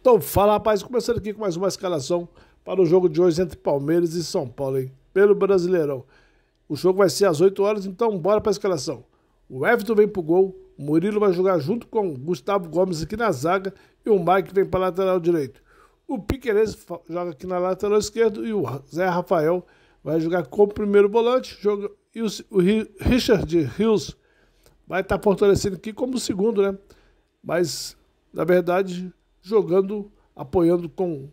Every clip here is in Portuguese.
Então fala, rapaz, começando aqui com mais uma escalação para o jogo de hoje entre Palmeiras e São Paulo, hein? Pelo Brasileirão. O jogo vai ser às 8 horas, então bora para a escalação. O Everton vem pro gol, o Murilo vai jogar junto com o Gustavo Gomes aqui na zaga e o Mike vem para lateral direito. O Piquerez joga aqui na lateral esquerda e o Zé Rafael vai jogar como primeiro volante joga, e o, o Richard Hills vai estar tá fortalecendo aqui como segundo, né? Mas, na verdade, jogando, apoiando com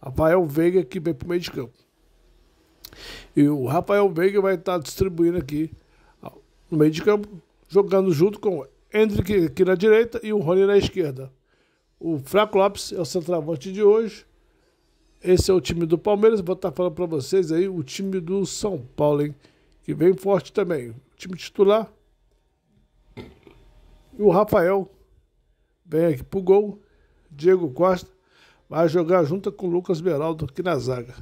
Rafael Veiga, que vem para o meio de campo. E o Rafael Veiga vai estar tá distribuindo aqui no meio de campo, jogando junto com o Hendrick aqui na direita e o Rony na esquerda. O Fraco Lopes é o centroavante de hoje. Esse é o time do Palmeiras. Vou estar tá falando para vocês aí o time do São Paulo, hein? Que vem forte também. O time titular. E o Rafael vem aqui para o gol. Diego Costa vai jogar junto com o Lucas Beraldo aqui na zaga.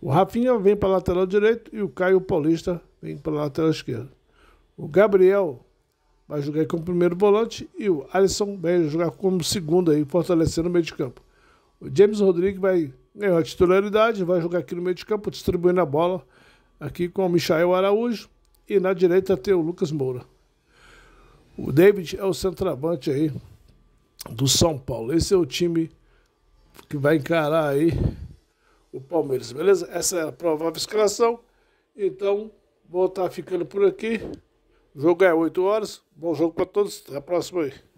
O Rafinha vem para a lateral direito e o Caio Paulista vem para a lateral esquerda. O Gabriel vai jogar como primeiro volante e o Alisson vai jogar como segundo aí, fortalecendo o meio de campo. O James Rodrigues vai ganhar a titularidade, vai jogar aqui no meio de campo, distribuindo a bola aqui com o Michael Araújo e na direita tem o Lucas Moura. O David é o centroavante aí do São Paulo. Esse é o time que vai encarar aí o Palmeiras, beleza? Essa é a provável escalação. Então, vou estar tá ficando por aqui. O jogo é 8 horas. Bom jogo para todos. Até a próxima aí.